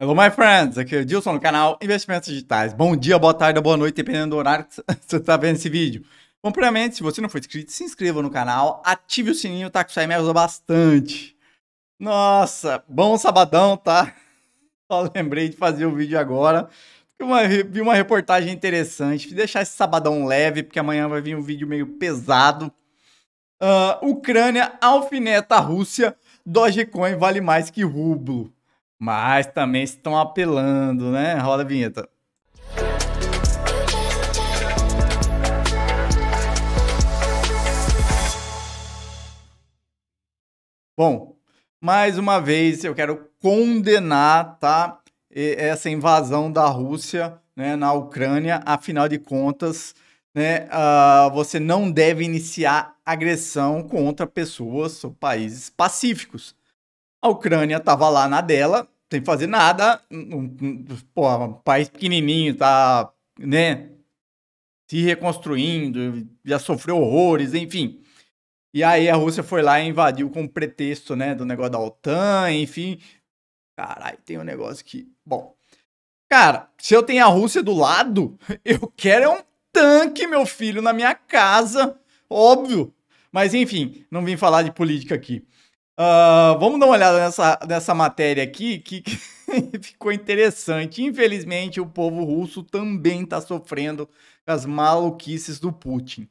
Hello, my friends! Aqui é o Dilson no canal Investimentos Digitais. Bom dia, boa tarde, boa noite, dependendo do horário que você está vendo esse vídeo. Bom, primeiramente, se você não for inscrito, se inscreva no canal, ative o sininho, tá? Que isso aí me ajuda bastante. Nossa, bom sabadão, tá? Só lembrei de fazer o um vídeo agora. Uma, vi uma reportagem interessante. Deixar esse sabadão leve, porque amanhã vai vir um vídeo meio pesado. Uh, Ucrânia alfineta a Rússia. Dogecoin vale mais que rublo. Mas também estão apelando, né? Roda a vinheta. Bom, mais uma vez eu quero condenar, tá? Essa invasão da Rússia né, na Ucrânia. Afinal de contas, né, uh, você não deve iniciar agressão contra pessoas ou países pacíficos. A Ucrânia estava lá na dela, sem fazer nada. Um, um, pô, um país pequenininho, tá, né? Se reconstruindo, já sofreu horrores, enfim. E aí a Rússia foi lá e invadiu com pretexto, né, do negócio da OTAN, enfim. Caralho, tem um negócio que. Bom. Cara, se eu tenho a Rússia do lado, eu quero é um tanque, meu filho, na minha casa. Óbvio. Mas enfim, não vim falar de política aqui. Uh, vamos dar uma olhada nessa, nessa matéria aqui que, que ficou interessante. Infelizmente, o povo russo também está sofrendo com as maluquices do Putin.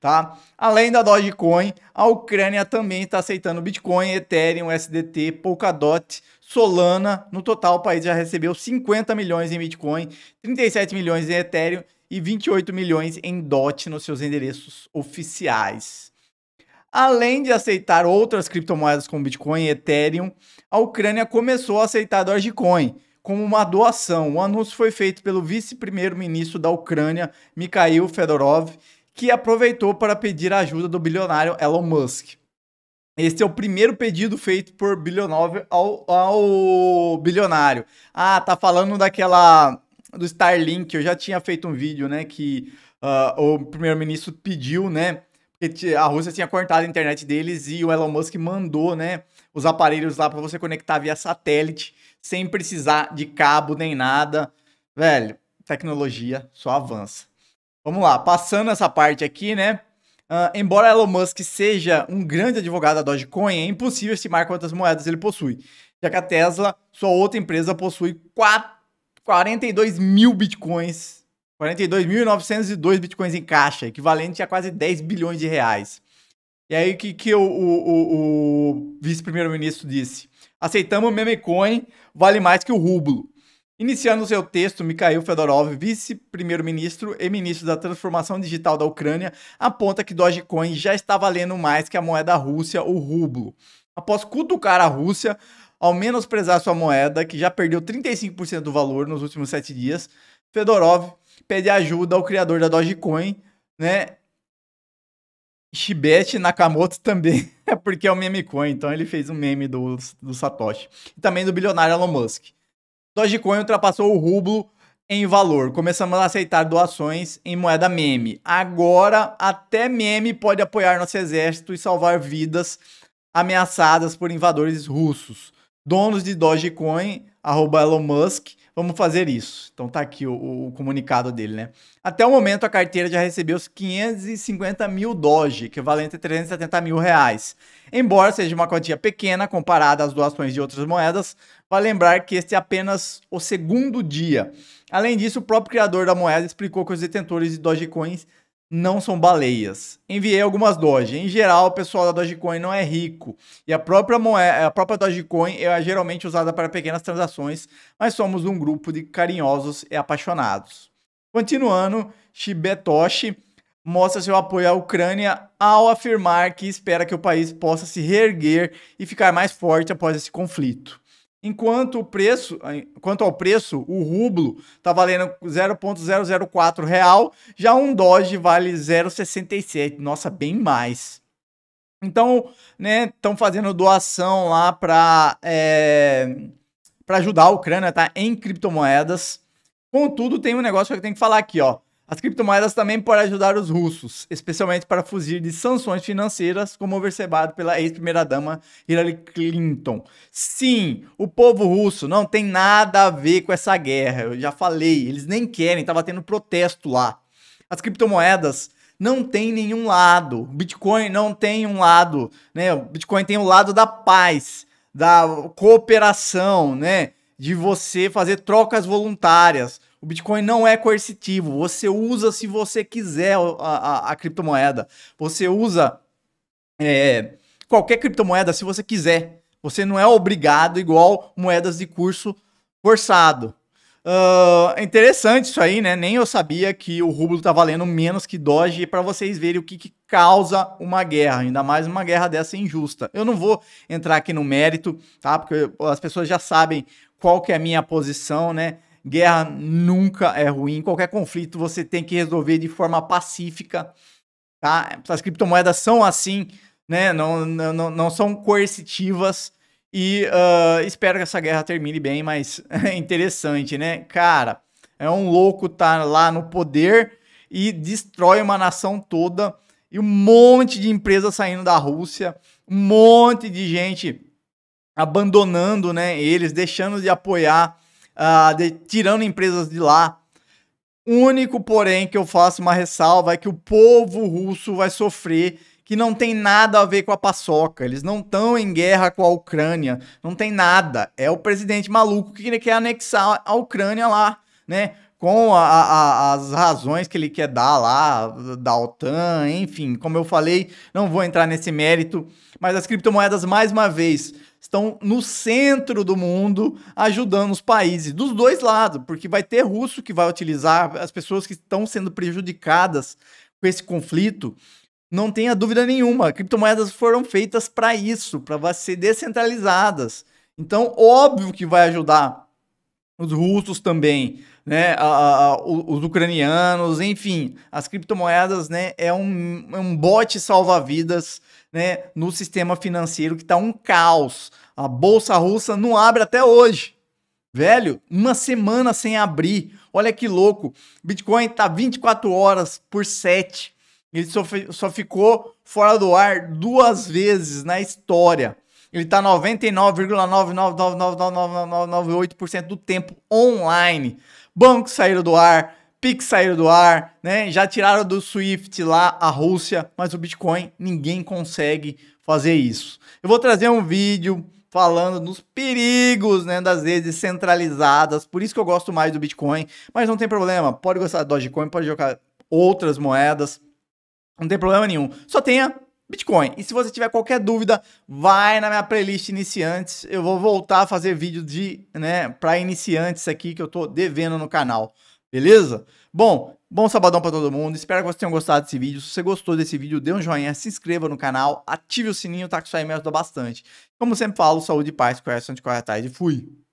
Tá? Além da Dogecoin, a Ucrânia também está aceitando Bitcoin, Ethereum, SDT, Polkadot, Solana. No total, o país já recebeu 50 milhões em Bitcoin, 37 milhões em Ethereum e 28 milhões em DOT nos seus endereços oficiais. Além de aceitar outras criptomoedas como Bitcoin e Ethereum, a Ucrânia começou a aceitar Dogecoin como uma doação. O anúncio foi feito pelo vice-primeiro-ministro da Ucrânia, Mikhail Fedorov, que aproveitou para pedir a ajuda do bilionário Elon Musk. Este é o primeiro pedido feito por bilionário ao, ao, bilionário. Ah, tá falando daquela do Starlink. Eu já tinha feito um vídeo, né, que uh, o primeiro-ministro pediu, né, porque a Rússia tinha cortado a internet deles e o Elon Musk mandou, né, os aparelhos lá para você conectar via satélite, sem precisar de cabo nem nada. Velho, tecnologia só avança. Vamos lá, passando essa parte aqui, né? Uh, embora Elon Musk seja um grande advogado da Dogecoin, é impossível estimar quantas moedas ele possui, já que a Tesla, sua outra empresa, possui 4, 42 mil bitcoins 42.902 bitcoins em caixa, equivalente a quase 10 bilhões de reais. E aí, o que, que o, o, o vice-primeiro-ministro disse? Aceitamos o memecoin, vale mais que o rublo. Iniciando seu texto, Mikhail Fedorov, vice-primeiro-ministro e ministro da Transformação Digital da Ucrânia, aponta que Dogecoin já está valendo mais que a moeda russa, o rublo. Após cutucar a Rússia, ao menosprezar sua moeda, que já perdeu 35% do valor nos últimos sete dias, Fedorov pede ajuda ao criador da Dogecoin, né? Shibet Nakamoto também, porque é o um meme coin, então ele fez um meme do, do Satoshi. E também do bilionário Elon Musk. Dogecoin ultrapassou o rublo em valor. Começamos a aceitar doações em moeda meme. Agora, até meme pode apoiar nosso exército e salvar vidas ameaçadas por invadores russos. Donos de Dogecoin, arroba Elon Musk, vamos fazer isso. Então tá aqui o, o, comunicado dele, né? Até o momento a carteira já recebeu os 550 mil Doge, equivalente a 370 mil reais. Embora seja uma quantia pequena comparada às doações de outras moedas, vale lembrar que este é apenas o segundo dia. Além disso, o próprio criador da moeda explicou que os detentores de Dogecoins não são baleias. Enviei algumas Doge. Em geral, o pessoal da Dogecoin não é rico. E a própria, moeda, a própria Dogecoin é geralmente usada para pequenas transações, mas somos um grupo de carinhosos e apaixonados. Continuando, Shibetoshi mostra seu apoio à Ucrânia ao afirmar que espera que o país possa se reerguer e ficar mais forte após esse conflito. Enquanto o preço, quanto ao preço, o rublo está valendo 0.004 real, já um Doge vale 0.67, nossa, bem mais. Então, né, estão fazendo doação lá para é, para ajudar a Ucrânia, tá? Em criptomoedas. Contudo, tem um negócio que eu tenho que falar aqui, ó. As criptomoedas também podem ajudar os russos, especialmente para fugir de sanções financeiras, como observado pela ex-primeira-dama Hillary Clinton. Sim, o povo russo não tem nada a ver com essa guerra, eu já falei, eles nem querem, estava tendo protesto lá. As criptomoedas não têm nenhum lado, Bitcoin não tem um lado, né? O Bitcoin tem o um lado da paz, da cooperação, né? De você fazer trocas voluntárias. O Bitcoin não é coercitivo. Você usa se você quiser a, a, a criptomoeda. Você usa é, qualquer criptomoeda se você quiser. Você não é obrigado igual moedas de curso forçado. Uh, interessante isso aí, né? Nem eu sabia que o rublo tá valendo menos que Doge para vocês verem o que, que, causa uma guerra, ainda mais uma guerra dessa injusta. Eu não vou entrar aqui no mérito, tá? Porque as pessoas já sabem qual que é a minha posição, né? Guerra nunca é ruim. Qualquer conflito você tem que resolver de forma pacífica. Tá? As criptomoedas são assim, né? Não, não, não são coercitivas. E uh, espero que essa guerra termine bem, mas é interessante, né? Cara, é um louco tá lá no poder e destrói uma nação toda e um monte de empresa saindo da Rússia, um monte de gente abandonando, né, eles deixando de apoiar uh, de, tirando empresas de lá. Único, porém, que eu faço uma ressalva é que o povo russo vai sofrer que não tem nada a ver com a paçoca. Eles não estão em guerra com a Ucrânia, não tem nada. É o presidente maluco que quer anexar a Ucrânia lá, né? Com a, a, as razões que ele quer dar lá, da OTAN, enfim, como eu falei, não vou entrar nesse mérito, mas as criptomoedas, mais uma vez, estão no centro do mundo ajudando os países dos dois lados, porque vai ter russo que vai utilizar as pessoas que estão sendo prejudicadas com esse conflito. Não tenha dúvida nenhuma, criptomoedas foram feitas para isso, para ser descentralizadas. Então, óbvio que vai ajudar os russos também né, a, a, os ucranianos, enfim, as criptomoedas, né, é um, é um bote salva-vidas, né, no sistema financeiro que está um caos. A bolsa russa não abre até hoje. Velho, uma semana sem abrir. Olha que louco. Bitcoin tá 24 horas por 7. Ele só, só ficou fora do ar duas vezes na história. Ele está 99,999998% do tempo online. Bancos saíram do ar, Pix saíram do ar, né? Já tiraram do Swift lá a Rússia, mas o Bitcoin ninguém consegue fazer isso. Eu vou trazer um vídeo falando dos perigos né, das redes centralizadas. Por isso que eu gosto mais do Bitcoin. Mas não tem problema. Pode gostar do Dogecoin, pode jogar outras moedas. Não tem problema nenhum. Só tenha Bitcoin. E se você tiver qualquer dúvida, vai na minha playlist iniciantes. Eu vou voltar a fazer vídeo de, né, para iniciantes aqui que eu tô devendo no canal. Beleza? Bom, bom sabadão para todo mundo. Espero que vocês tenham gostado desse vídeo. Se você gostou desse vídeo, dê um joinha, se inscreva no canal, ative o sininho, tá que isso aí me ajuda bastante. Como sempre falo, saúde e paz, coração de corretais e fui.